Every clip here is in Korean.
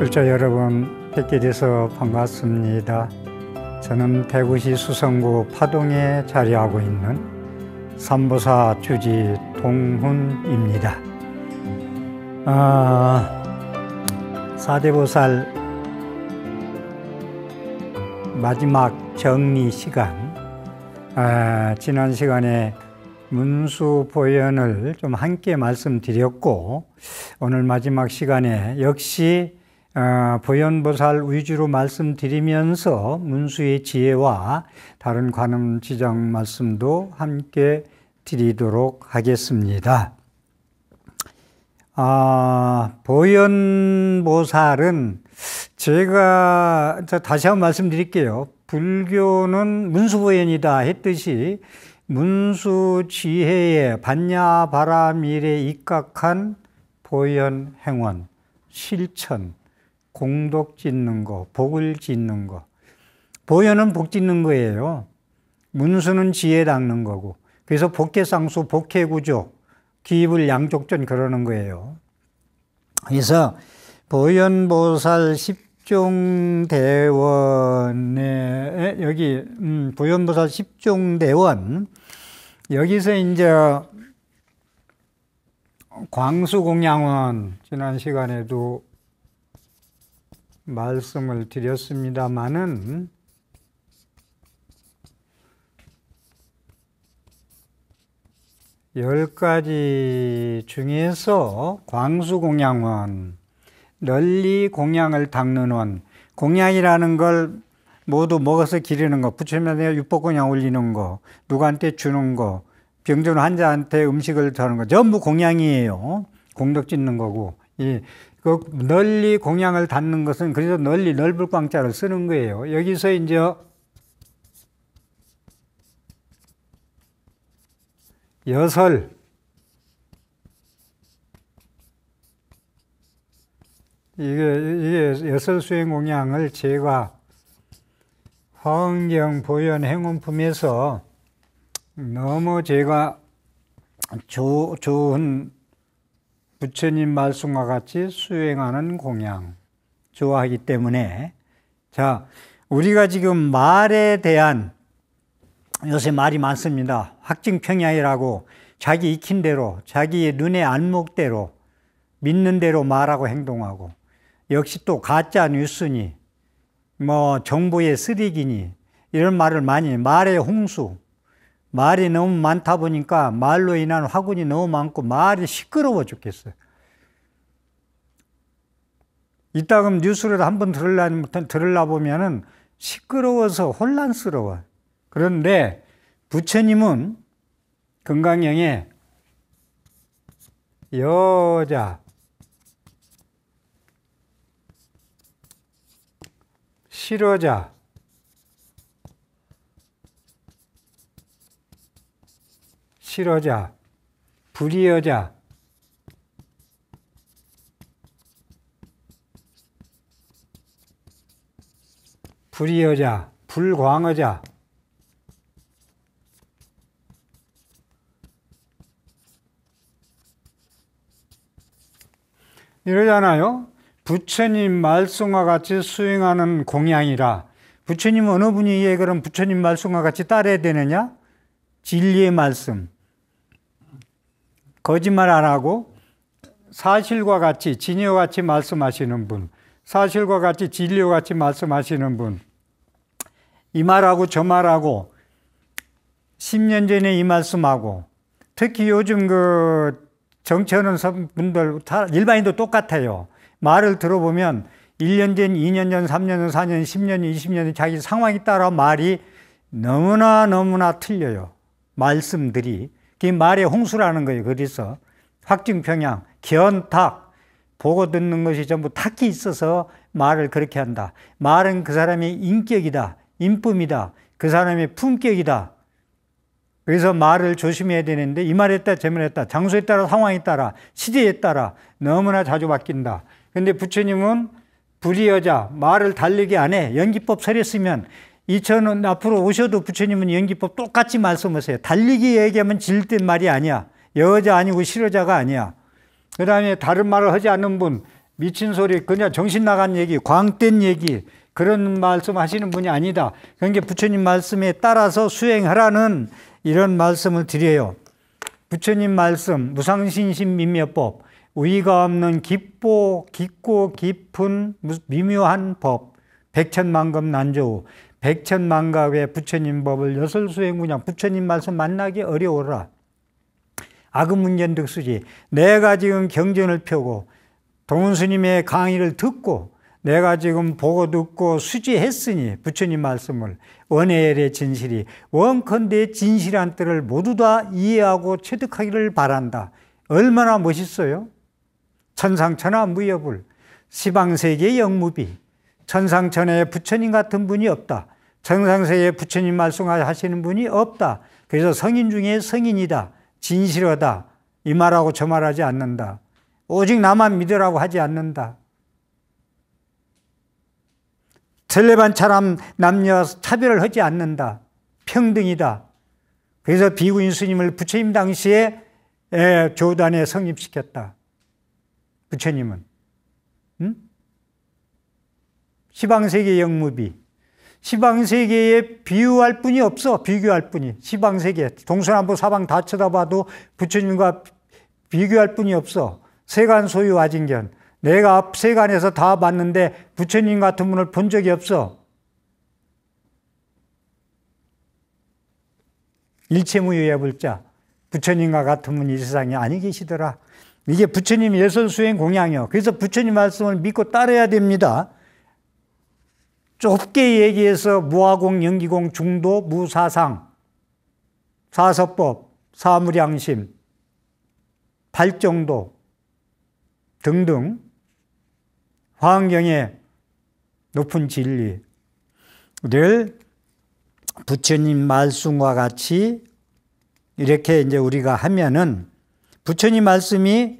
글자 여러분 뵙게 돼서 반갑습니다. 저는 대구시 수성구 파동에 자리하고 있는 삼보사 주지 동훈입니다. 아, 사대보살 마지막 정리 시간. 아, 지난 시간에 문수 보현을 좀 함께 말씀드렸고 오늘 마지막 시간에 역시 아, 보현보살 위주로 말씀드리면서 문수의 지혜와 다른 관음지장 말씀도 함께 드리도록 하겠습니다. 아, 보현보살은 제가 다시 한번 말씀드릴게요. 불교는 문수보현이다 했듯이 문수 지혜의 반야 바라밀에 입각한 보현 행원, 실천, 공덕 짓는 거, 복을 짓는 거. 보현은 복 짓는 거예요. 문수는 지혜 닦는 거고. 그래서 복해상수, 복해구조, 기입을 양쪽전 그러는 거예요. 그래서 보현보살 10종 대원에 여기 음, 보현보살 10종 대원 여기서 이제 광수공양원 지난 시간에도 말씀을 드렸습니다마는 열 가지 중에서 광수공양원, 널리 공양을 닦는 원, 공양이라는 걸 모두 먹어서 기르는 거, 부처님한테 육복공양 올리는 거, 누구한테 주는 거, 병든 환자한테 음식을 더는 거, 전부 공양이에요. 공덕 짓는 거고. 이그 널리 공양을 닿는 것은 그래서 널리 넓을 광자를 쓰는 거예요. 여기서 이제 여설 이게, 이게 여설 수행 공양을 제가 화흥경 보현 행운품에서 너무 제가 조, 좋은 부처님 말씀과 같이 수행하는 공양 좋아하기 때문에 자 우리가 지금 말에 대한 요새 말이 많습니다. 확증평야이라고 자기 익힌 대로 자기 눈의 안목대로 믿는 대로 말하고 행동하고 역시 또 가짜 뉴스니 뭐정부의 쓰레기니 이런 말을 많이 말의 홍수 말이 너무 많다 보니까 말로 인한 화군이 너무 많고 말이 시끄러워 죽겠어요. 이따금 뉴스를 한 번 들으려면, 들으려 보면은 시끄러워서 혼란스러워. 그런데 부처님은 금강경에 여자, 실어자, 싫어자 불이여자, 불이여자, 불광어자, 이러잖아요. 부처님 말씀과 같이 수행하는 공양이라 부처님 어느 분이 예 그럼 부처님 말씀과 같이 따라야 되느냐? 진리의 말씀, 거짓말 안 하고 사실과 같이 진리와 같이 말씀하시는 분, 사실과 같이 진리와 같이 말씀하시는 분, 이 말하고 저 말하고 10년 전에 이 말씀하고 특히 요즘 그 정치하는 분들 다 일반인도 똑같아요. 말을 들어보면 1년 전, 2년 전, 3년 전, 4년, 10년, 20년 자기 상황에 따라 말이 너무나 너무나 틀려요. 말씀들이. 그 말의 홍수라는 거예요. 그래서 확증평양, 견탁, 보고 듣는 것이 전부 탁이 있어서 말을 그렇게 한다. 말은 그 사람의 인격이다. 인품이다. 그 사람의 품격이다. 그래서 말을 조심해야 되는데 이 말했다 제 말했다 장소에 따라 상황에 따라 시대에 따라 너무나 자주 바뀐다. 근데 부처님은 불의여자 말을 달리게 안 해. 연기법 설했으면 이천원 앞으로 오셔도 부처님은 연기법 똑같이 말씀하세요. 달리기 얘기하면 질듯 말이 아니야. 여자 아니고 실여자가 아니야. 그 다음에 다른 말을 하지 않는 분, 미친 소리, 그냥 정신 나간 얘기, 광된 얘기, 그런 말씀 하시는 분이 아니다. 그러니까 부처님 말씀에 따라서 수행하라는 이런 말씀을 드려요. 부처님 말씀, 무상신심 미묘법, 우위가 없는 깊고, 깊고, 깊은 미묘한 법, 백천만금 난조우. 백천만가의 부처님 법을 여설수행구냥 부처님 말씀 만나기 어려워라. 아금문견득수지 내가 지금 경전을 펴고 동훈스님의 강의를 듣고 내가 지금 보고 듣고 수지했으니 부처님 말씀을 원해의 진실이 원컨대 진실한 뜻을 모두 다 이해하고 체득하기를 바란다. 얼마나 멋있어요? 천상천하 무여불, 시방세계 영무비, 천상천에 부처님 같은 분이 없다. 정상세에 부처님 말씀하시는 분이 없다. 그래서 성인 중에 성인이다. 진실하다. 이 말하고 저 말하지 않는다. 오직 나만 믿으라고 하지 않는다. 셀레반처럼 남녀 차별을 하지 않는다. 평등이다. 그래서 비구인 스님을 부처님 당시에 에, 예, 단에 성립시켰다. 부처님은. 시방세계 영무비. 시방세계에 비유할 뿐이 없어. 비교할 뿐이. 시방세계. 동서남북 사방 다 쳐다봐도 부처님과 비교할 뿐이 없어. 세간 소유 아진견. 내가 세간에서 다 봤는데 부처님 같은 분을 본 적이 없어. 일체무유의 불자. 부처님과 같은 분이 이 세상에 아니 계시더라. 이게 부처님 예설수행 공양이요. 그래서 부처님 말씀을 믿고 따라야 됩니다. 좁게 얘기해서 무화공, 연기공, 중도, 무사상, 사서법, 사무량심 발정도 등등 화환경의 높은 진리를 부처님 말씀과 같이 이렇게 이제 우리가 하면은 부처님 말씀이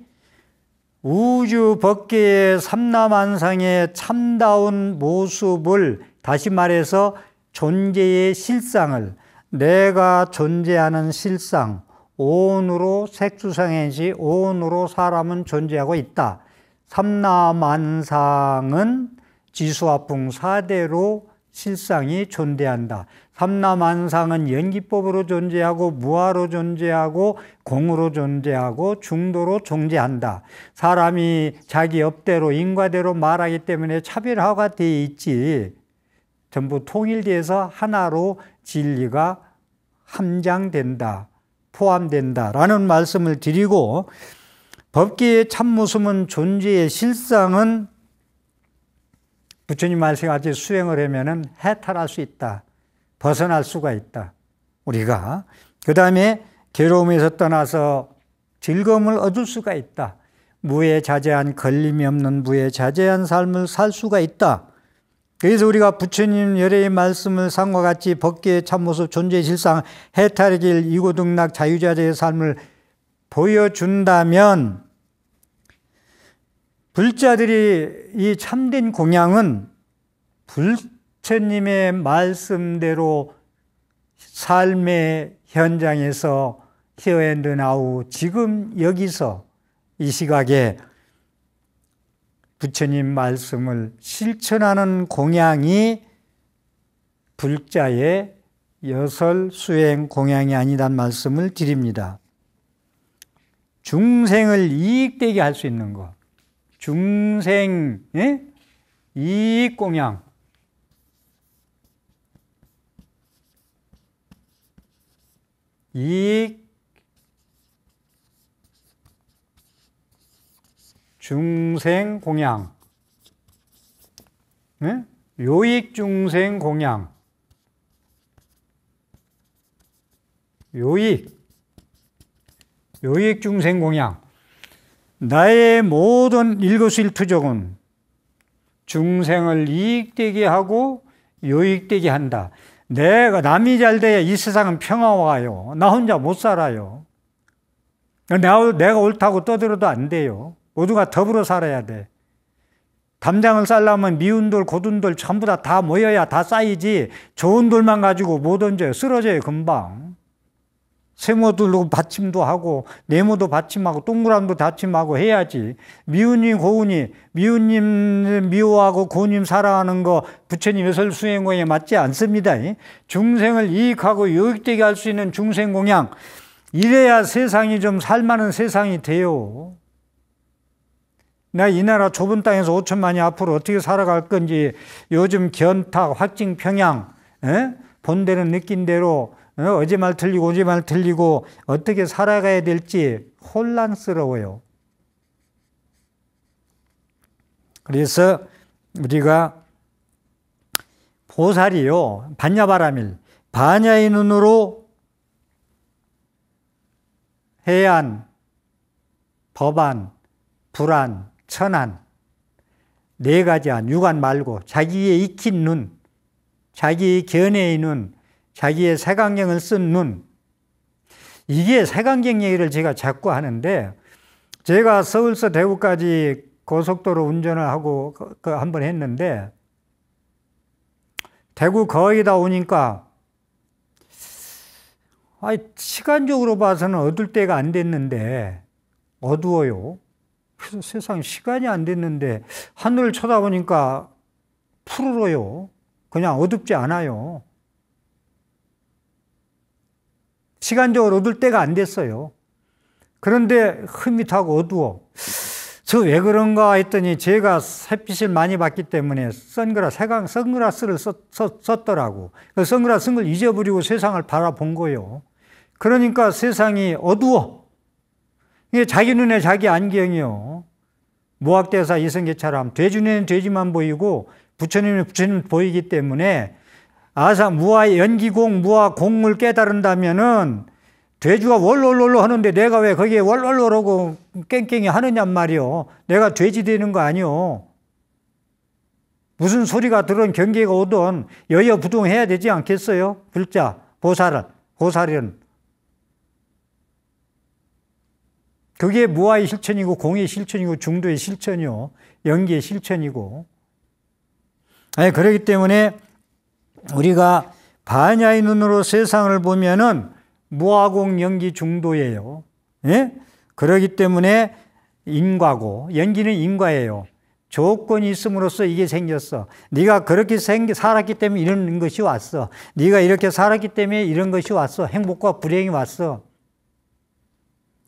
우주 법계의 삼라만상의 참다운 모습을 다시 말해서 존재의 실상을 내가 존재하는 실상 온으로 색수상행시 온으로 사람은 존재하고 있다. 삼라만상은 지수와풍 사대로 실상이 존재한다. 삼남한상은 연기법으로 존재하고 무화로 존재하고 공으로 존재하고 중도로 존재한다. 사람이 자기 업대로 인과대로 말하기 때문에 차별화가 돼 있지. 전부 통일돼서 하나로 진리가 함장된다. 포함된다라는 말씀을 드리고 법계의 참모습은 존재의 실상은 부처님 말씀까지 수행을 하면은 해탈할 수 있다. 벗어날 수가 있다. 우리가. 그 다음에 괴로움에서 떠나서 즐거움을 얻을 수가 있다. 무에 자제한 걸림이 없는 무에 자제한 삶을 살 수가 있다. 그래서 우리가 부처님 열애의 말씀을 상과 같이 법계의 참모습 존재의 실상 해탈의 길 이고등락 자유자재의 삶을 보여준다면 불자들이 이 참된 공양은 부처님의 말씀대로 삶의 현장에서 히어앤드 나우 지금 여기서 이 시각에 부처님 말씀을 실천하는 공양이 불자의 여설 수행 공양이 아니란 말씀을 드립니다. 중생을 이익되게 할 수 있는 것. 중생, 예? 이익 공양. 이익 중생 공양 네? 요익 중생 공양 요익 요익 중생 공양 나의 모든 일거수일투족은 중생을 이익되게 하고 요익되게 한다. 내가 남이 잘 돼야 이 세상은 평화와요. 나 혼자 못 살아요. 내가, 옳다고 떠들어도 안 돼요. 모두가 더불어 살아야 돼. 담장을 쌓려면 미운 돌, 고든 돌 전부 다 다 모여야 다 쌓이지 좋은 돌만 가지고 못 얹어요. 쓰러져요, 금방. 세모들로 받침도 하고 네모도 받침하고 동그라미도 받침하고 해야지 미운이 고운이 미운님 미워하고 고운님 사랑하는 거 부처님의 설수행공에 맞지 않습니다 중생을 이익하고 유익되게 할 수 있는 중생공양 이래야 세상이 좀 살만한 세상이 돼요 나 이 나라 좁은 땅에서 5천만이 앞으로 어떻게 살아갈 건지 요즘 견탁, 확증, 평양 에? 본대는 느낀 대로 어, 어제 말 틀리고 어제 말 틀리고 어떻게 살아가야 될지 혼란스러워요. 그래서 우리가 보살이요 반야바라밀 반야의 눈으로 해안, 법안, 불안, 천안 네 가지 안, 육안 말고 자기의 익힌 눈, 자기의 견해의 눈, 자기의 색안경을 쓴 눈. 이게 색안경 얘기를 제가 자꾸 하는데 제가 서울서 대구까지 고속도로 운전을 하고 그, 그 한번 했는데 대구 거의 다 오니까 아니, 시간적으로 봐서는 어둘 때가 안 됐는데 어두워요. 그래서 세상 시간이 안 됐는데 하늘을 쳐다보니까 푸르러요. 그냥 어둡지 않아요. 시간적으로 얻을 때가 안 됐어요. 그런데 흐뭇하고 어두워. 저 왜 그런가 했더니 제가 햇빛을 많이 받기 때문에 선글라스, 색강 선글라스를 썼, 썼 더라고그 선글라스 쓴 걸 잊어버리고 세상을 바라본 거예요. 그러니까 세상이 어두워. 이게 자기 눈에 자기 안경이요. 무학대사 이성계처럼 돼지 눈에는 돼지만 보이고 부처님은 부처님 보이기 때문에 아사 무아 연기공 무아 공을 깨달은다면은 돼지가 월롤롤로 하는데 내가 왜 거기에 월롤롤하고 깽깽이 하느냐말이오 내가 돼지 되는 거아니오 무슨 소리가 들은 경계가 오든 여여부동해야 되지 않겠어요? 불자, 보살은, 보살은. 그게 무아의 실천이고 공의 실천이고 중도의 실천이요. 연기의 실천이고. 아니, 그러기 때문에 우리가 반야의 눈으로 세상을 보면은 무화공 연기 중도예요. 예? 그러기 때문에 인과고 연기는 인과예요. 조건이 있음으로써 이게 생겼어. 네가 그렇게 생기, 살았기 때문에 이런 것이 왔어. 네가 이렇게 살았기 때문에 이런 것이 왔어. 행복과 불행이 왔어.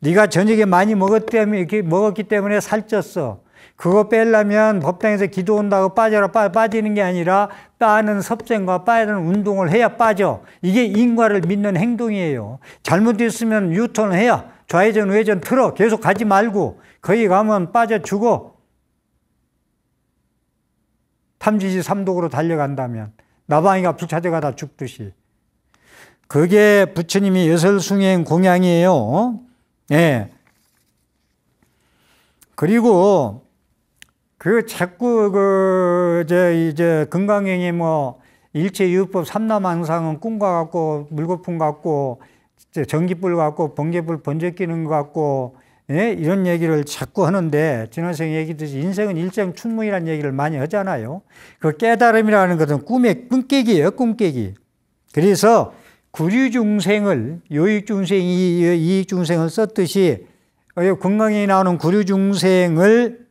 네가 저녁에 많이 먹었기 때문에 이렇게 먹었기 때문에 살쪘어. 그거 빼려면 법당에서 기도 온다고 빠져라 빠, 빠지는 게 아니라 빠는 섭생과 빠는 운동을 해야 빠져. 이게 인과를 믿는 행동이에요. 잘못됐으면 유턴을 해야 좌회전, 우회전 틀어. 계속 가지 말고 거기 가면 빠져 죽어. 탐지지 삼독으로 달려간다면 나방이가 부차아가다 죽듯이. 그게 부처님이 여설숭행 공양이에요. 어? 예. 그리고 그 자꾸 그 이제 이제 금강행이 뭐 일체 유법 삼남 항상은 꿈과 같고 물거품 같고 전기불 같고 번개불 번져 끼는 것 같고 예? 이런 얘기를 자꾸 하는데 지난생 얘기듯이 인생은 일생 춘문이라는 얘기를 많이 하잖아요. 그 깨달음이라는 것은 꿈의 꿈깨기예요. 꿈깨기. 그래서 구류중생을 요익중생, 이익중생을 이 썼듯이 건강에 어, 나오는 구류중생을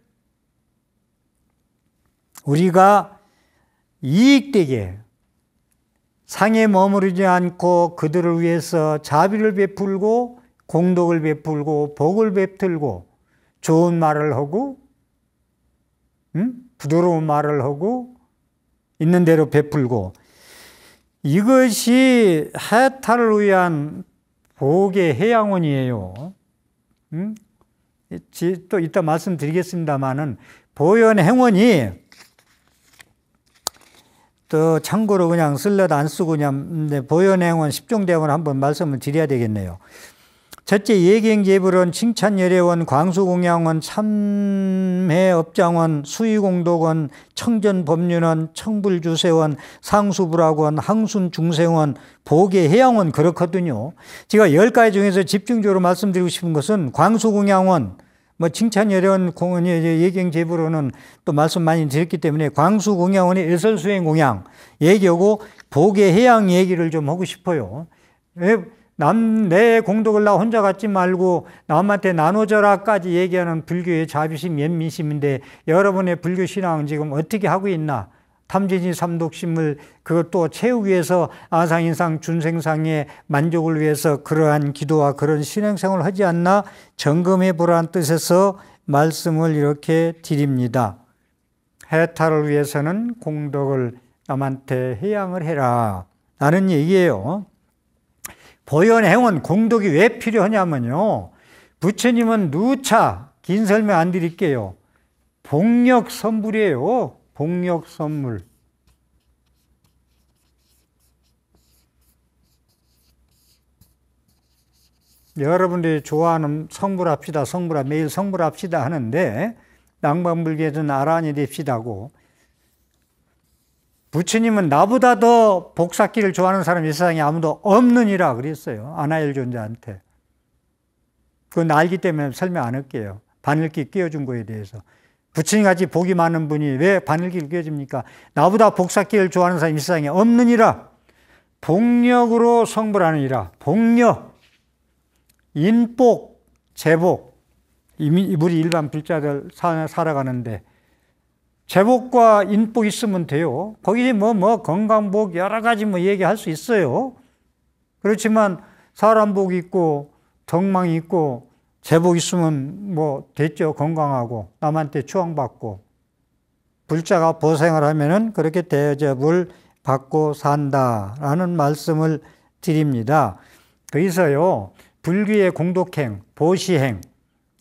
우리가 이익되게 상에 머무르지 않고 그들을 위해서 자비를 베풀고 공덕을 베풀고 복을 베풀고 좋은 말을 하고 음? 부드러운 말을 하고 있는 대로 베풀고 이것이 해탈을 위한 복의 해양원이에요. 음? 또 이따 말씀드리겠습니다만은 보현 행원이 또 참고로 그냥 쓸려도 안 쓰고 그냥 네, 보현행원 십종대원 한번 말씀을 드려야 되겠네요. 첫째 예경제불원 칭찬예례원 광수공양원 참해업장원 수의공덕원 청전법륜원 청불주세원 상수불학원 항순중생원 보계해양원 그렇거든요. 제가 열 가지 중에서 집중적으로 말씀드리고 싶은 것은 광수공양원 뭐 칭찬여련 공원이 예경 제부로는 또 말씀 많이 드렸기 때문에 광수 공양원의 예설 수행 공양 얘기하고 복의 해양 얘기를 좀 하고 싶어요. 남, 내 공덕을 나 혼자 갖지 말고 남한테 나눠줘라까지 얘기하는 불교의 자비심, 연민심인데 여러분의 불교 신앙 지금 어떻게 하고 있나? 탐진이 삼독심을 그것도 채우기 위해서 아상인상 준생상의 만족을 위해서 그러한 기도와 그런 신행생활을 하지 않나 점검해 보라는 뜻에서 말씀을 이렇게 드립니다. 해탈을 위해서는 공덕을 남한테 해양을 해라. 라는 얘기예요. 보현 행원 공덕이 왜 필요하냐면요. 부처님은 누차 긴 설명 안 드릴게요. 복력 선불이에요. 복력 선물 여러분들이 좋아하는 성불합시다 성불합 매일 성불합시다 하는데 낭방불개전 아란이 됩시다고 부처님은 나보다 더 복사기를 좋아하는 사람이 세상에 아무도 없느니라 그랬어요 아나엘 존재한테 그건 알기 때문에 설명 안 할게요 바늘기 끼워준 거에 대해서 부처님같이 복이 많은 분이 왜바늘길 일깨집니까? 나보다 복사기를 좋아하는 사람이 세상에 없느니라. 복력으로 성불하느니라. 복력, 인복, 제복. 우리 일반 불자들 살아가는데 제복과 인복 있으면 돼요. 거기 뭐, 뭐, 건강복 여러 가지 뭐 얘기할 수 있어요. 그렇지만 사람복 있고, 덕망 있고, 제복 있으면 뭐 됐죠. 건강하고 남한테 추앙받고 불자가 보생을 하면은 그렇게 대접을 받고 산다라는 말씀을 드립니다. 그래서요 불귀의 공덕행, 보시행,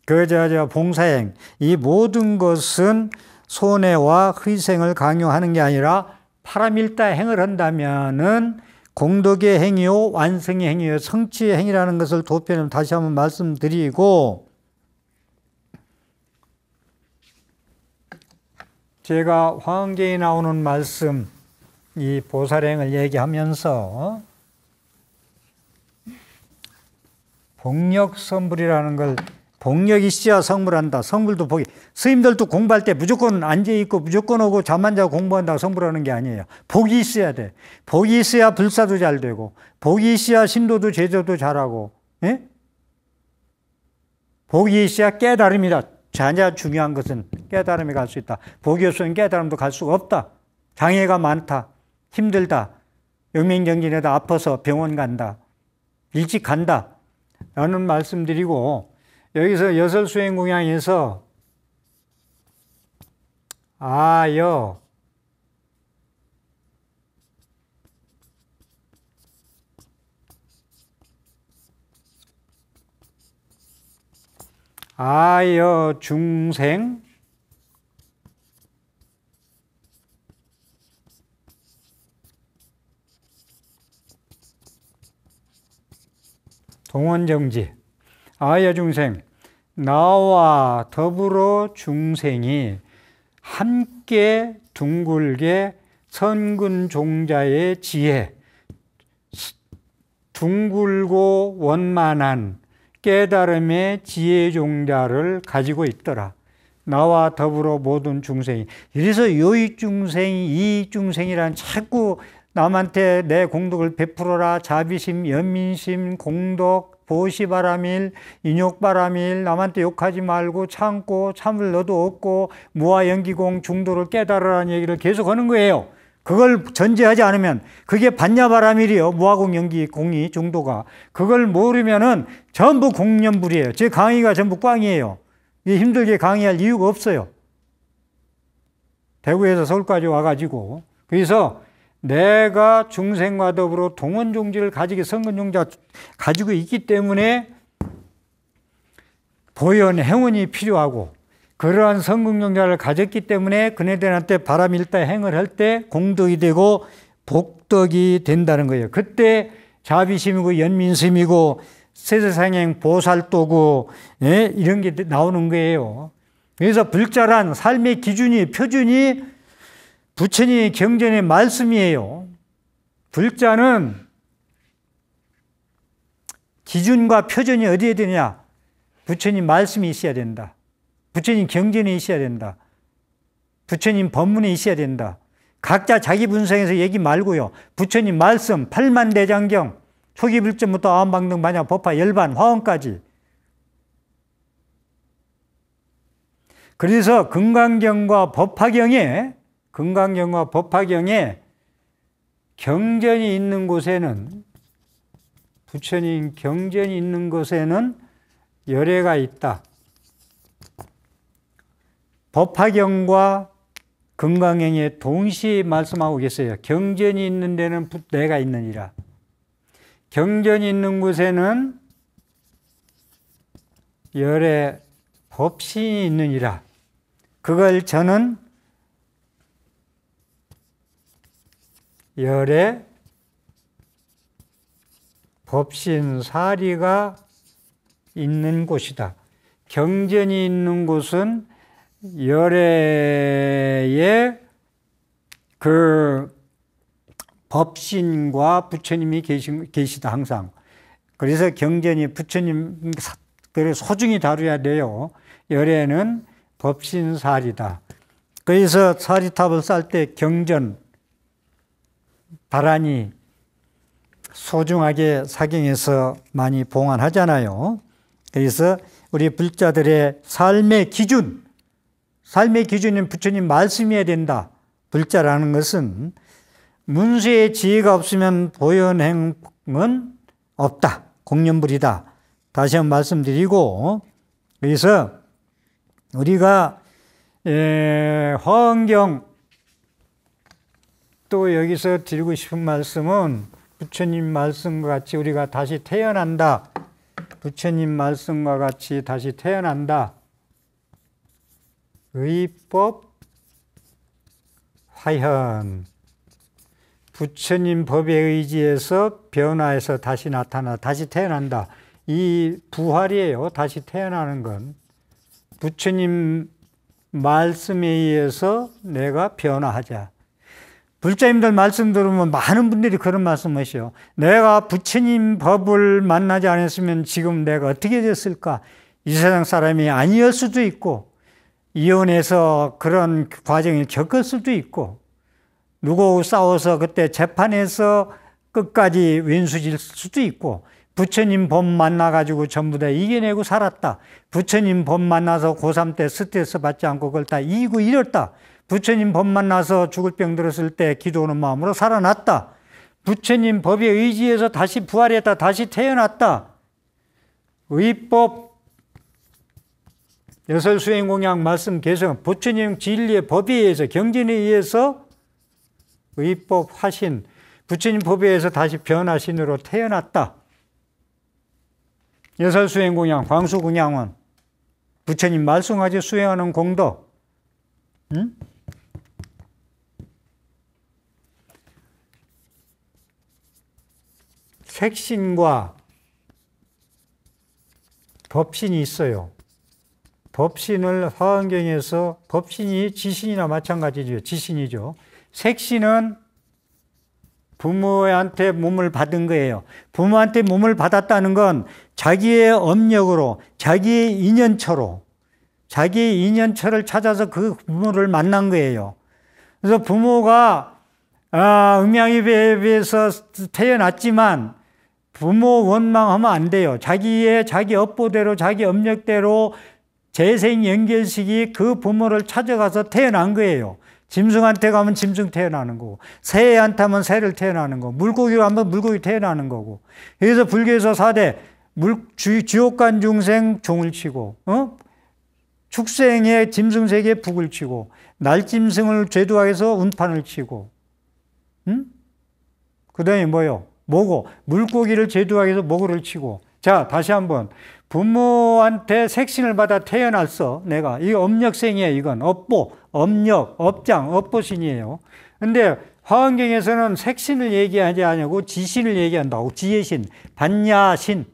교제자 봉사행 이 모든 것은 손해와 희생을 강요하는 게 아니라 파라밀다 행을 한다면은 공덕의 행위요 완성의 행위요 성취의 행위라는 것을 도표는 다시 한번 말씀드리고 제가 화엄계에 나오는 말씀 이 보살행을 얘기하면서 복력선불이라는 걸 복력이 씨야 성불한다. 성불도 복이. 스님들도 공부할 때 무조건 앉아있고 무조건 오고 잠만 자고 공부한다고 성불하는 게 아니에요. 복이 있어야 돼. 복이 있어야 불사도 잘 되고, 복이 있어야 신도도 제조도 잘하고, 예? 복이 있어야 깨달음이다. 자자 중요한 것은 깨달음이 갈 수 있다. 복이 없으면 깨달음도 갈 수가 없다. 장애가 많다. 힘들다. 영맹정진에다 아파서 병원 간다. 일찍 간다. 라는 말씀드리고, 여기서 여설 수행 공양에서 아여 아여 중생 동원정지 아야 중생, 나와 더불어 중생이 함께 둥글게 선근 종자의 지혜, 둥글고 원만한 깨달음의 지혜 종자를 가지고 있더라. 나와 더불어 모든 중생이. 이래서 요익 중생이 중생이란 자꾸 남한테 내 공덕을 베풀어라. 자비심, 연민심, 공덕, 보시바람일, 인욕바람일, 남한테 욕하지 말고 참고 참을 너도 없고 무아연기공 중도를 깨달으라는 얘기를 계속 하는 거예요. 그걸 전제하지 않으면 그게 반야바람일이요. 무화공 연기 공이 중도가 그걸 모르면은 전부 공연불이에요. 제 강의가 전부 꽝이에요. 힘들게 강의할 이유가 없어요. 대구에서 서울까지 와가지고 그래서 내가 중생과 더불어 동원종지를 가지게 성근종자 가지고 있기 때문에 보현 행운이 필요하고 그러한 성공종자를 가졌기 때문에 그네들한테 바람일다 행을 할 때 공덕이 되고 복덕이 된다는 거예요. 그때 자비심이고 연민심이고 세세상행 보살도고 예? 이런 게 나오는 거예요. 그래서 불자란 삶의 기준이 표준이 부처님의 경전의 말씀이에요. 불자는 기준과 표준이 어디에 되냐? 부처님 말씀이 있어야 된다. 부처님 경전이 있어야 된다. 부처님 법문이 있어야 된다. 각자 자기 분석에서 얘기 말고요. 부처님 말씀, 팔만대장경, 초기불전부터 아한방등 마냐 법화 열반 화원까지. 그래서 금강경과 법화경에 금강경과 법화경에 경전이 있는 곳에는 부처님 경전이 있는 곳에는 열애가 있다. 법화경과 금강경에 동시에 말씀하고 계세요. 경전이 있는 데는 내가 있느니라. 경전이 있는 곳에는 열애 법신이 있느니라. 그걸 저는 열의 법신사리가 있는 곳이다. 경전이 있는 곳은 열의그 법신과 부처님이 계신, 계시다 항상. 그래서 경전이 부처님 그래 소중히 다루어야 돼요. 열애는 법신살이다. 그래서 사리탑을 쌀 때 경전 바란이 소중하게 사경에서 많이 봉안하잖아요. 그래서 우리 불자들의 삶의 기준, 삶의 기준은 부처님 말씀이어야 된다. 불자라는 것은 문수의 지혜가 없으면 보현행은 없다. 공연불이다. 다시 한번 말씀드리고 그래서 우리가 허언경 또 여기서 드리고 싶은 말씀은 부처님 말씀과 같이 우리가 다시 태어난다. 부처님 말씀과 같이 다시 태어난다. 의법 화현. 부처님 법에 의지해서 변화해서 다시 나타나, 다시 태어난다. 이 부활이에요. 다시 태어나는 건. 부처님 말씀에 의해서 내가 변화하자. 불자님들 말씀 들으면 많은 분들이 그런 말씀하시오 내가 부처님 법을 만나지 않았으면 지금 내가 어떻게 됐을까? 이 세상 사람이 아니었을 수도 있고, 이혼해서 그런 과정을 겪을 수도 있고, 누구 싸워서 그때 재판에서 끝까지 왼수질 수도 있고, 부처님 법 만나가지고 전부 다 이겨내고 살았다. 부처님 법 만나서 고3 때 스트레스 받지 않고 그걸 다 이기고 이뤘다. 부처님 법 만나서 죽을 병 들었을 때 기도하는 마음으로 살아났다. 부처님 법에 의지해서 다시 부활했다. 다시 태어났다. 의법 여설 수행 공약 말씀 개성 부처님 진리의 법에 의해서 경전에 의해서 의법 화신 부처님 법에 의해서 다시 변화신으로 태어났다. 여설 수행 공양 광수 공양원 부처님 말씀하지 수행하는 공덕 응? 색신과 법신이 있어요. 법신을 화원경에서 법신이 지신이나 마찬가지죠. 지신이죠. 색신은 부모한테 몸을 받은 거예요. 부모한테 몸을 받았다는 건 자기의 업력으로, 자기의 인연처로, 자기의 인연처를 찾아서 그 부모를 만난 거예요. 그래서 부모가 아, 음양이 배에서 태어났지만 부모 원망하면 안 돼요. 자기의 자기 업보대로 자기 업력대로 재생 연결식이 그 부모를 찾아가서 태어난 거예요. 짐승한테 가면 짐승 태어나는 거고 새한테 가면 새를 태어나는 거고 물고기로 하면 물고기 태어나는 거고 그래서 불교에서 4대 물, 주, 지옥 간 중생 종을 치고 어? 축생의 짐승 세계 북을 치고 날짐승을 제도화해서 운판을 치고 응? 음? 그 다음에 뭐요? 모고 물고기를 제조하기 위해서 모고를 치고 자 다시 한번 부모한테 색신을 받아 태어났어 내가 이 업력생이야 이건 업보 업력 업장 업보신이에요 근데 화원경에서는 색신을 얘기하지 않냐고 지신을 얘기한다고 지혜신 반야신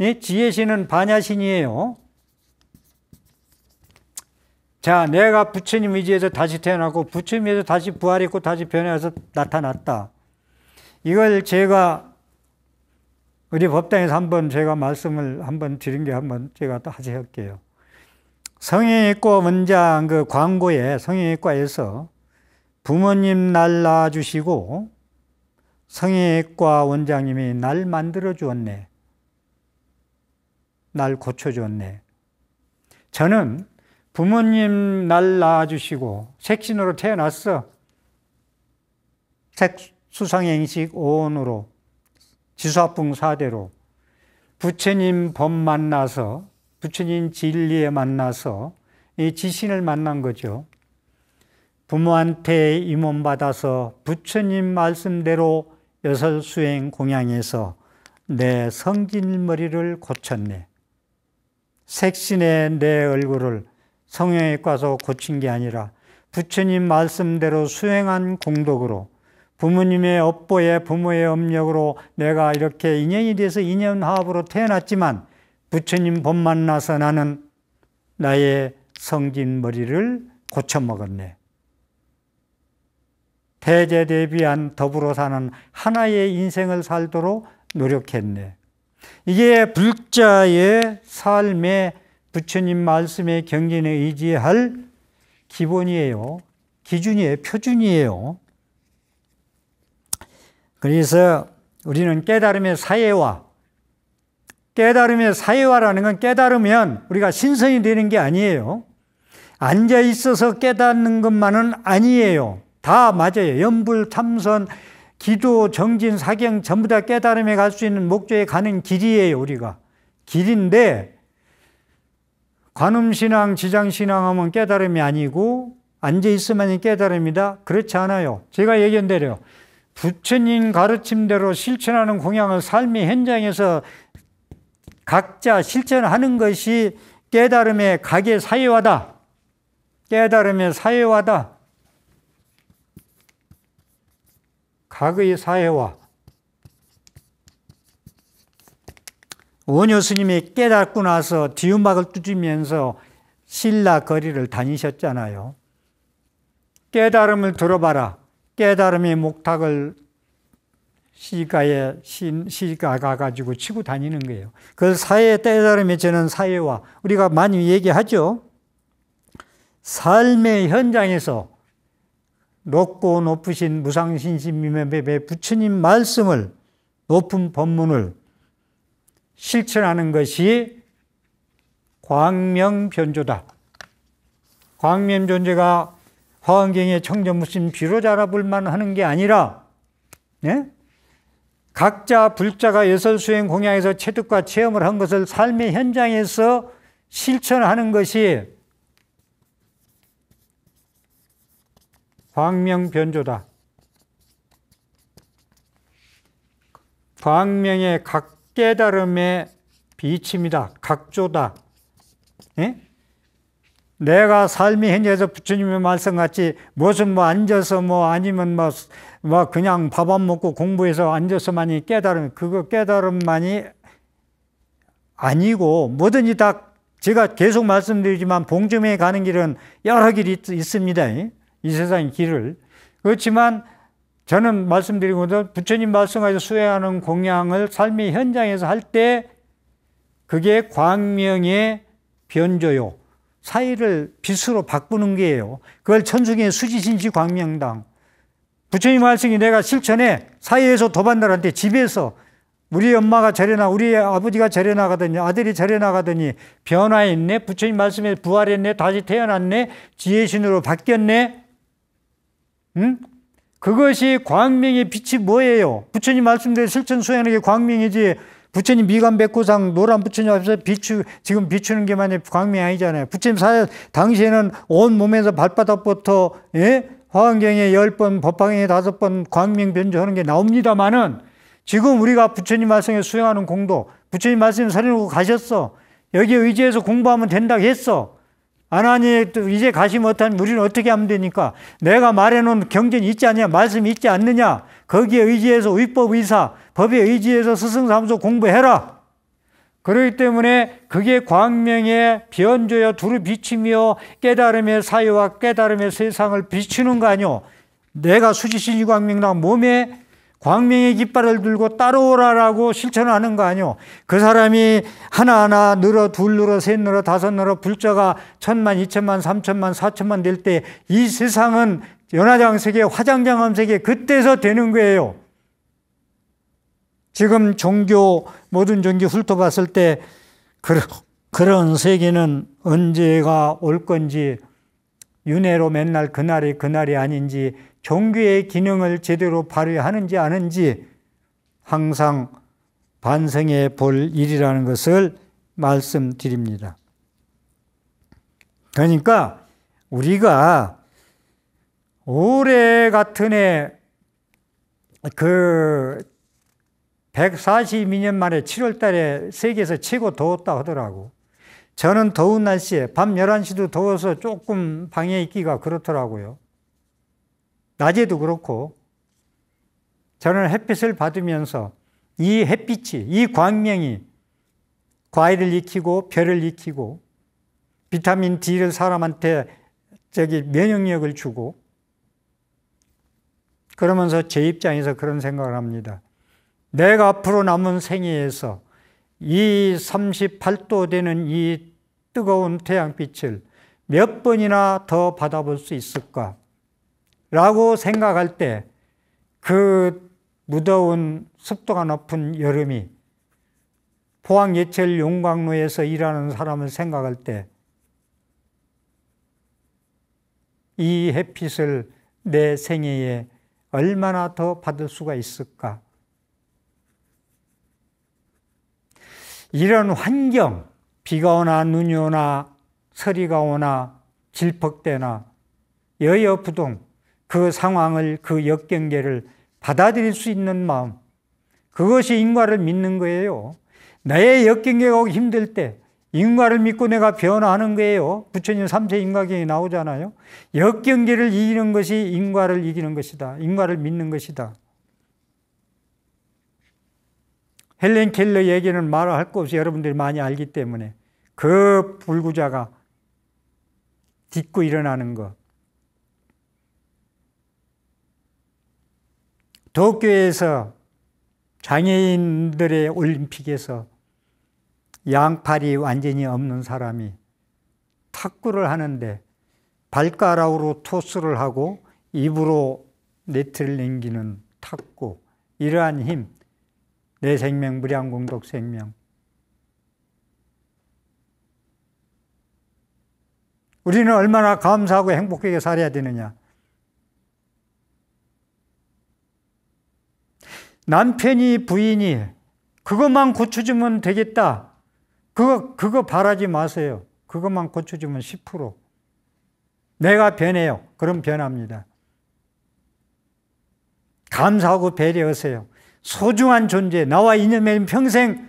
예? 지혜신은 반야신이에요 자 내가 부처님 의지에서 다시 태어나고 부처님에서 다시 부활했고 다시 변해서 나타났다 이걸 제가 우리 법당에서 한번 제가 말씀을 한번 드린 게 한번 제가 또 하지 할게요. 성형외과 원장 그 광고에 성형외과에서 부모님 날 낳아주시고 성형외과 원장님이 날 만들어 주었네. 날 고쳐 주었네. 저는 부모님 날 낳아주시고 색신으로 태어났어. 색, 수상행식 5원으로 지사풍 4대로 부처님 법 만나서 부처님 진리에 만나서 이 지신을 만난 거죠. 부모한테 임원받아서 부처님 말씀대로 여섯 수행 공양에서 내 성질머리를 고쳤네. 색신의 내 얼굴을 성형에과서 고친 게 아니라 부처님 말씀대로 수행한 공덕으로 부모님의 업보에 부모의 업력으로 내가 이렇게 인연이 돼서 인연화합으로 태어났지만 부처님 법 만나서 나는 나의 성진 머리를 고쳐먹었네. 대제 대비한 더불어 사는 하나의 인생을 살도록 노력했네. 이게 불자의 삶에 부처님 말씀의 경진에 의지할 기본이에요. 기준이에요. 표준이에요. 그래서 우리는 깨달음의 사회화. 깨달음의 사회화라는 건 깨달으면 우리가 신성이 되는 게 아니에요. 앉아 있어서 깨닫는 것만은 아니에요. 다 맞아요. 연불, 탐선, 기도, 정진, 사경 전부 다 깨달음에 갈 수 있는 목적에 가는 길이에요, 우리가. 길인데 관음신앙, 지장신앙 하면 깨달음이 아니고 앉아 있으면 깨달음이다. 그렇지 않아요. 제가 예견대로요. 부처님 가르침대로 실천하는 공양을 삶의 현장에서 각자 실천하는 것이 깨달음의 가계 사회화다. 깨달음의 사회화다. 각의 사회화. 원효 스님이 깨닫고 나서 뒤음박을 뚜지면서 신라 거리를 다니셨잖아요. 깨달음을 들어봐라. 깨달음의 목탁을 시가에 시가가 가지고 치고 다니는 거예요. 그사회의 깨달음이 저는 사회와 우리가 많이 얘기하죠. 삶의 현장에서 높고 높으신 무상신심님의 부처님 말씀을 높은 법문을 실천하는 것이 광명변조다. 광명변조가 화엄경의 청정무심 비로 알아볼만 하는 게 아니라 예? 각자 불자가 여설수행 공양에서 체득과 체험을 한 것을 삶의 현장에서 실천하는 것이 광명변조다. 광명의 각깨달음의 비침이다. 각조다. 예? 내가 삶이 현재에서 부처님의 말씀같이 무슨 뭐 앉아서 뭐 아니면 뭐, 뭐 그냥 밥 안 먹고 공부해서 앉아서만이 깨달음 그거 깨달음만이 아니고 뭐든지 다 제가 계속 말씀드리지만 봉점에 가는 길은 여러 길이 있, 습니다이 세상의 길을 그렇지만 저는 말씀드리고도 부처님 말씀하셔서 수행하는 공양을 삶의 현장에서 할 때 그게 광명의 변조요. 사이를 빛으로 바꾸는 게예요. 그걸 천중의 수지신지 광명당. 부처님 말씀이 내가 실천해 사이에서 도반들한테 집에서 우리 엄마가 절에나 우리 아버지가 절에 나가더니 아들이 절에 나가더니 변화했네 부처님 말씀에 부활했네 다시 태어났네 지혜신으로 바뀌었네 응? 그것이 광명의 빛이 뭐예요? 부처님 말씀대로 실천 수행하는 게 광명이지 부처님 미관 백구상 노란 부처님 앞에서 비추 지금 비추는 게 만약 에 광명이 아니잖아요. 부처님 사역 당시에는 온 몸에서 발바닥부터 예? 화환경에 열 번, 법화에 다섯 번 광명 변조하는 게 나옵니다만은 지금 우리가 부처님 말씀에 수행하는 공도 부처님 말씀 살려놓고 가셨어. 여기에 의지해서 공부하면 된다 했어. 아나니 이제 가시 못하면 우리는 어떻게 하면 되니까 내가 말해놓은 경전 있지 않냐 말씀 있지 않느냐 거기에 의지해서 위법 의사, 법에 의지해서 스승삼수 공부해라. 그러기 때문에 그게 광명의 변조여 두루 비치며 깨달음의 사유와 깨달음의 세상을 비추는 거 아니오. 내가 수지신이 광명당 몸에 광명의 깃발을 들고 따라오라라고 실천하는 거 아니오. 그 사람이 하나하나 늘어 둘 늘어 셋 늘어 다섯 늘어 불자가 천만 이천만 삼천만 사천만 될 때 이 세상은 연화장 세계, 화장장암 세계, 그때서 되는 거예요. 지금 종교 모든 종교 훑어봤을 때 그, 그런 세계는 언제가 올 건지 윤회로 맨날 그날이 그날이 아닌지 종교의 기능을 제대로 발휘하는지 아는지 항상 반성해 볼 일이라는 것을 말씀드립니다. 그러니까 우리가 올해 같은 해그 142년 만에 7월 달에 세계에서 최고 더웠다 하더라고. 저는 더운 날씨에 밤 11시도 더워서 조금 방에 있기가 그렇더라고요. 낮에도 그렇고 저는 햇빛을 받으면서 이 햇빛이, 이 광명이 과일을 익히고 별을 익히고 비타민 D를 사람한테 저기 면역력을 주고 그러면서 제 입장에서 그런 생각을 합니다. 내가 앞으로 남은 생애에서 이 38도 되는 이 뜨거운 태양빛을 몇 번이나 더 받아볼 수 있을까? 라고 생각할 때 그 무더운 습도가 높은 여름이 포항 예철 용광로에서 일하는 사람을 생각할 때 이 햇빛을 내 생애에 얼마나 더 받을 수가 있을까? 이런 환경, 비가 오나 눈이 오나 서리가 오나 질퍽대나 여여부동 그 상황을 그 역경계를 받아들일 수 있는 마음 그것이 인과를 믿는 거예요. 나의 역경계가 힘들 때 인과를 믿고 내가 변화하는 거예요. 부처님 3세 인과경이 나오잖아요. 역경계를 이기는 것이 인과를 이기는 것이다. 인과를 믿는 것이다. 헬렌 켈러 얘기는 말할거 없이 여러분들이 많이 알기 때문에 그 불구자가 딛고 일어나는 것. 도쿄에서 장애인들의 올림픽에서 양팔이 완전히 없는 사람이 탁구를 하는데 발가락으로 토스를 하고 입으로 네트를 남기는 탁구 이러한 힘, 내 생명, 무량공덕 생명. 우리는 얼마나 감사하고 행복하게 살아야 되느냐. 남편이 부인이 그것만 고쳐주면 되겠다. 그거, 그거 바라지 마세요. 그것만 고쳐주면 10%. 내가 변해요. 그럼 변합니다. 감사하고 배려하세요. 소중한 존재, 나와 이념의 평생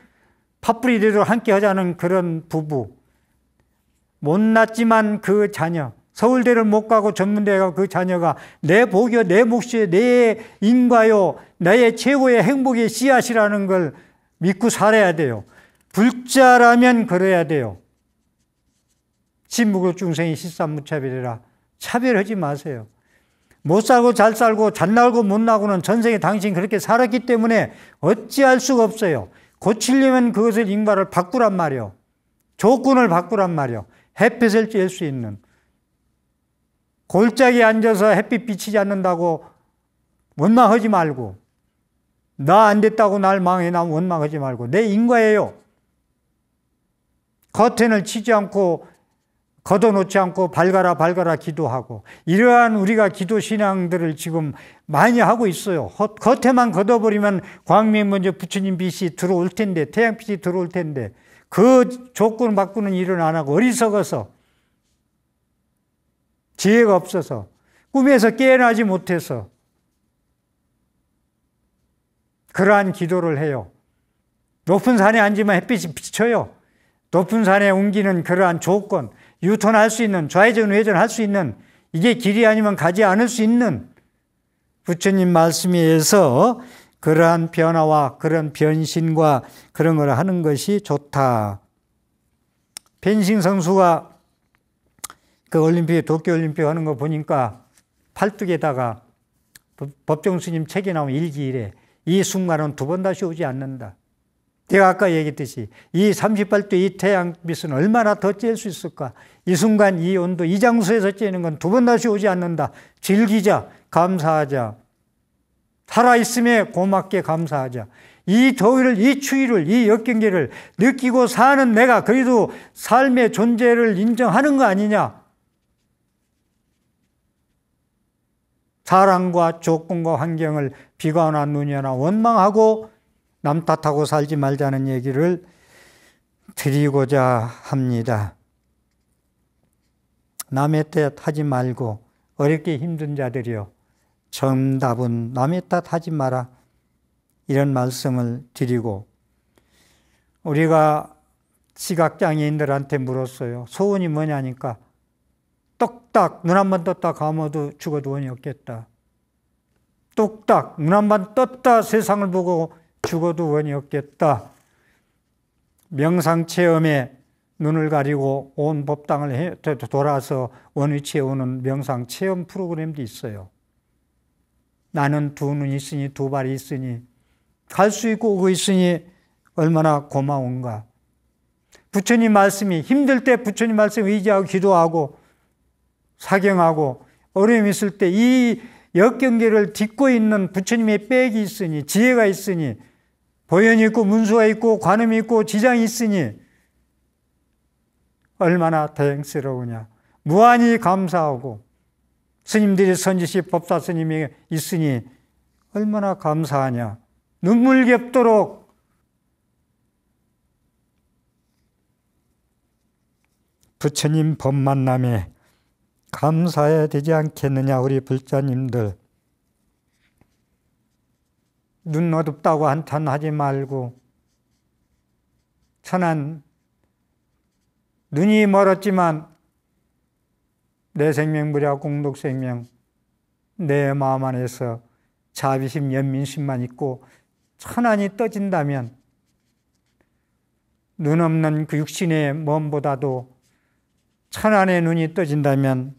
파뿌리대로 함께 하자는 그런 부부. 못났지만 그 자녀, 서울대를 못 가고 전문대가 그 자녀가 내 복이요, 내 몫이요, 내 인과요, 나의 최고의 행복의 씨앗이라는 걸 믿고 살아야 돼요. 불자라면 그래야 돼요. 신무교 중생이 십삼무차별이라 차별하지 마세요. 못 살고 잘 살고 잘 나고 못 나고는 전생에 당신 그렇게 살았기 때문에 어찌할 수가 없어요. 고치려면 그것을 인과를 바꾸란 말이요. 조건을 바꾸란 말이요. 햇빛을 쬐 수 있는. 골짜기 앉아서 햇빛 비치지 않는다고 원망하지 말고. 나 안 됐다고 날 망해, 나 원망하지 말고. 내 인과예요. 겉에는 치지 않고 걷어놓지 않고 발가라 발가라 기도하고 이러한 우리가 기도 신앙들을 지금 많이 하고 있어요. 겉에만 걷어버리면 광명 먼저 부처님 빛이 들어올 텐데 태양빛이 들어올 텐데 그 조건 바꾸는 일은 안 하고 어리석어서 지혜가 없어서 꿈에서 깨어나지 못해서 그러한 기도를 해요. 높은 산에 앉으면 햇빛이 비쳐요. 높은 산에 옮기는 그러한 조건, 유턴할 수 있는, 좌회전, 회전할 수 있는, 이게 길이 아니면 가지 않을 수 있는 부처님 말씀에 서 그러한 변화와 그런 변신과 그런 걸 하는 것이 좋다. 펜싱 선수가 그 올림픽, 도쿄올림픽 하는 거 보니까 팔뚝에다가 법정 스님 책에 나온 일기일에 이 순간은 두 번 다시 오지 않는다. 제가 아까 얘기했듯이 이 38도 이 태양빛은 얼마나 더쬐수 있을까? 이 순간 이 온도 이 장소에서 쬐는 건 두 번 다시 오지 않는다. 즐기자, 감사하자. 살아있음에 고맙게 감사하자. 이 더위를, 이 추위를, 이 역경계를 느끼고 사는 내가 그래도 삶의 존재를 인정하는 거 아니냐? 사랑과 조건과 환경을 비관한 눈이나 원망하고 남 탓하고 살지 말자는 얘기를 드리고자 합니다. 남의 탓 하지 말고 어렵게 힘든 자들이요. 정답은 남의 탓 하지 마라. 이런 말씀을 드리고 우리가 시각장애인들한테 물었어요. 소원이 뭐냐니까 똑딱 눈 한 번 떴다 감아도 죽어도 원이 없겠다. 똑딱 눈 한 번 떴다 세상을 보고 죽어도 원이 없겠다. 명상체험에 눈을 가리고 온 법당을 돌아서 원위 채우는 명상체험 프로그램도 있어요. 나는 두 눈 있으니 두 발이 있으니 갈 수 있고 오고 그 있으니 얼마나 고마운가. 부처님 말씀이 힘들 때 부처님 말씀 의지하고 기도하고 사경하고 어려움 있을 때 이 역경계를 딛고 있는 부처님의 빽이 있으니 지혜가 있으니 호현이 있고 문수가 있고 관음이 있고 지장이 있으니 얼마나 다행스러우냐. 무한히 감사하고 스님들이 선지시 법사 스님이 있으니 얼마나 감사하냐. 눈물겹도록 부처님 법 만남에 감사해야 되지 않겠느냐 우리 불자님들 눈 어둡다고 한탄하지 말고 천한 눈이 멀었지만 내 생명 무려 공독 생명 내 마음 안에서 자비심 연민심만 있고 천안이 떠진다면 눈 없는 그 육신의 몸보다도 천안의 눈이 떠진다면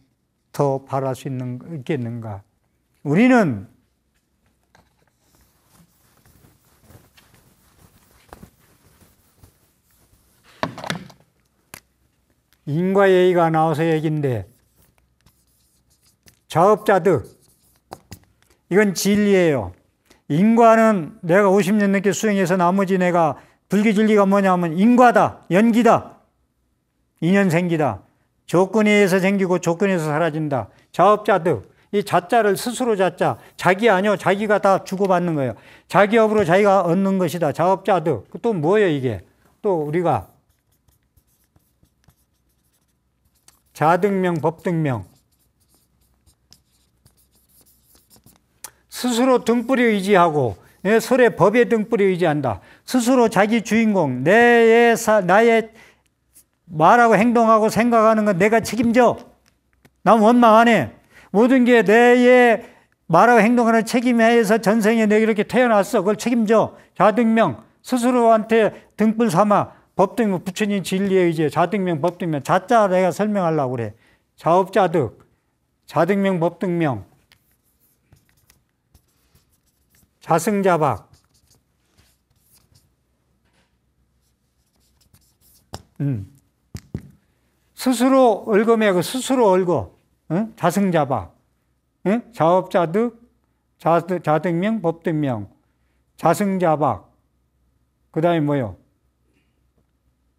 더 바랄 수 있는 있겠는가? 우리는 인과예의가 나와서 얘기인데 자업자득 이건 진리예요. 인과는 내가 50년 넘게 수행해서 나머지 내가 불기진리가 뭐냐면 인과다, 연기다, 인연생기다. 조건에 의해서 생기고 조건에서 사라진다. 자업자득. 이 자자를 스스로 자자. 자기 아니요. 자기가 다 주고받는 거예요. 자기 업으로 자기가 얻는 것이다. 자업자득. 또 뭐예요, 이게? 또 우리가 자등명, 법등명. 스스로 등불에 의지하고 내 설의 법의 등불에 의지한다. 스스로 자기 주인공, 내 사, 나의 말하고 행동하고 생각하는 건 내가 책임져. 난 원망 안 해. 모든 게 내의 말하고 행동하는 책임에서 전생에 내가 이렇게 태어났어. 그걸 책임져. 자등명, 스스로한테 등불 삼아. 법등명 부처님 진리에 의지해 자등명 법등명 자자 내가 설명하려고 그래 자업자득 자등명 법등명 자승자박 음. 스스로 얼검이고 그 스스로 얼거 응? 자승자박 응? 자업자득 자, 자등명 법등명 자승자박 그 다음에 뭐요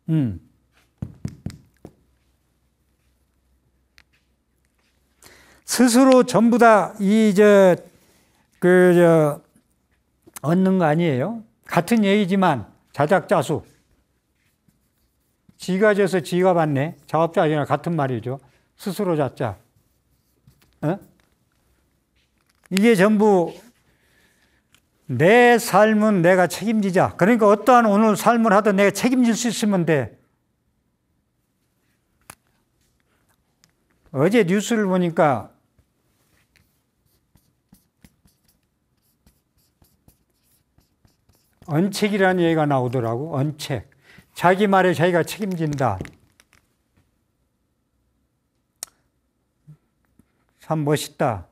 음. 스스로 전부 다 이제 그저 얻는 거 아니에요? 같은 얘기지만 자작자수. 지가 져서 지가 받네. 자업자 아니라 같은 말이죠. 스스로 자자. 어? 이게 전부 내 삶은 내가 책임지자. 그러니까 어떠한 오늘 삶을 하든 내가 책임질 수 있으면 돼. 어제 뉴스를 보니까 언책이라는 얘기가 나오더라고. 언책. 자기 말에 자기가 책임진다. 참 멋있다.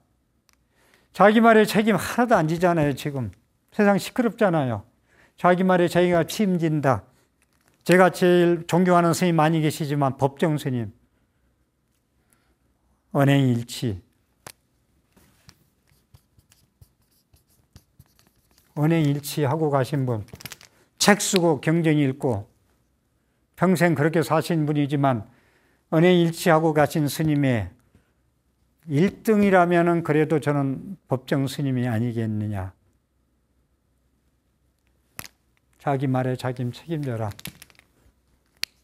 자기 말에 책임 하나도 안 지잖아요, 지금. 세상 시끄럽잖아요. 자기 말에 자기가 책임진다. 제가 제일 존경하는 스님 많이 계시지만 법정 스님, 언행일치, 언행일치하고 가신 분, 책 쓰고 경전 읽고 평생 그렇게 사신 분이지만 언행일치하고 가신 스님의 1등이라면 그래도 저는 법정 스님이 아니겠느냐. 자기 말에 자기 책임져라.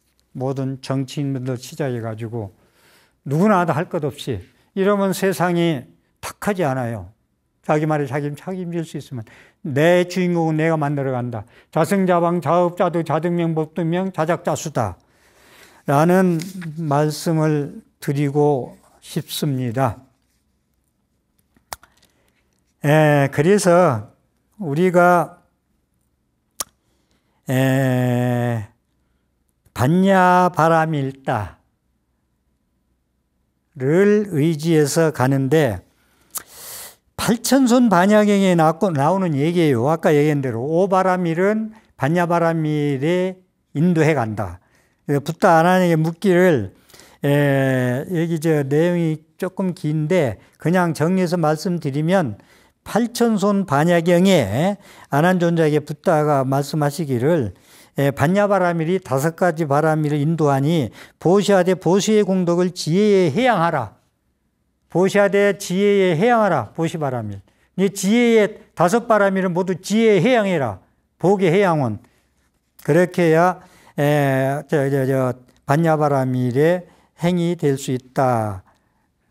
모든 정치인분들 시작해가지고 누구나 다 할 것 없이 이러면 세상이 탁하지 않아요. 자기 말에 자기 책임질 수 있으면 내 주인공은 내가 만들어간다. 자승자방 자업자도 자등명법도 명 자작자수다. 라는 말씀을 드리고 싶습니다. 에, 예, 그래서 우리가 에, 반야 바람일다를 의지해서 가는데 팔천손 반야경에 나오는 얘기예요. 아까 얘기한 대로 오바람일은 반야바람일에 인도해 간다. 부다 아난에게 묻기를 에, 여기 저 내용이 조금 긴데 그냥 정리해서 말씀드리면 팔천손 반야경에 아난존자에게 붙다가 말씀하시기를 예, 반야바라밀이 다섯 가지 바라밀을 인도하니 보시아대 보시의 공덕을 지혜에 해양하라. 보시아대 지혜에 해양하라. 보시바라밀. 이 지혜의 다섯 바라밀은 모두 지혜에 해양해라. 복의 해양은 그렇게 해야 에, 예, 저, 저, 저, 반야바라밀의 행이 될 수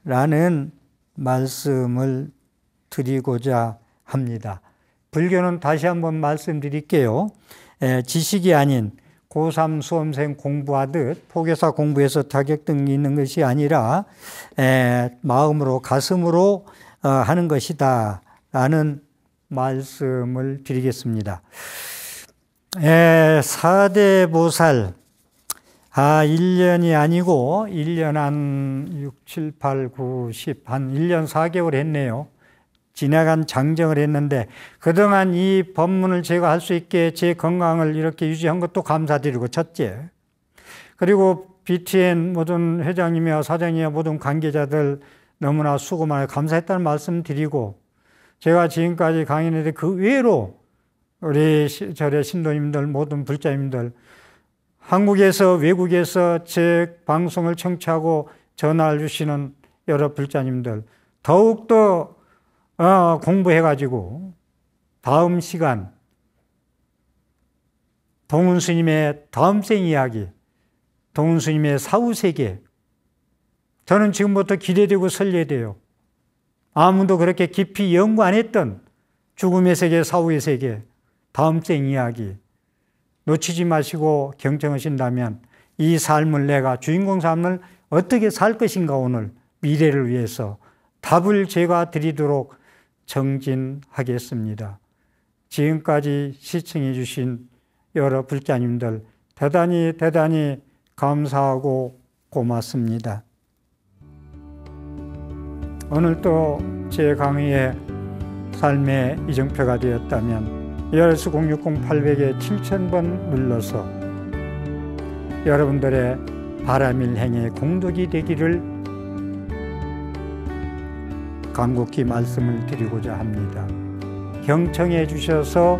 있다라는 말씀을 드리고자 합니다. 불교는 다시 한번 말씀드릴게요. 에, 지식이 아닌 고3 수험생 공부하듯 포교사 공부에서 자격증이 있는 것이 아니라 에, 마음으로 가슴으로 어, 하는 것이다 라는 말씀을 드리겠습니다. 에, 4대 보살 아, 1년이 아니고 1년 한 6, 7, 8, 9, 10, 한 1년 4개월 했네요. 지나간 장정을 했는데 그동안 이 법문을 제가 할 수 있게 제 건강을 이렇게 유지한 것도 감사드리고 첫째. 그리고 BTN 모든 회장님이와사장님이와 모든 관계자들 너무나 수고 많이 감사했다는 말씀 드리고 제가 지금까지 강연했는데 그 외로 우리 절의 신도님들 모든 불자님들 한국에서 외국에서 제 방송을 청취하고 전화를 주시는 여러 불자님들 더욱더 어, 공부해가지고 다음 시간 동훈 스님의 다음 생 이야기, 동훈 스님의 사후 세계. 저는 지금부터 기대되고 설레돼요. 아무도 그렇게 깊이 연구 안 했던 죽음의 세계, 사후의 세계, 다음 생 이야기. 놓치지 마시고 경청하신다면 이 삶을 내가 주인공 삶을 어떻게 살 것인가 오늘 미래를 위해서 답을 제가 드리도록 정진하겠습니다. 지금까지 시청해 주신 여러 불자님들 대단히 대단히 감사하고 고맙습니다. 오늘도 제 강의에 삶의 이정표가 되었다면 열수 0 6 0 8 0에 7000번 눌러서 여러분들의 바람일행의 공덕이 되기를 간곡히 말씀을 드리고자 합니다. 경청해 주셔서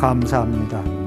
감사합니다.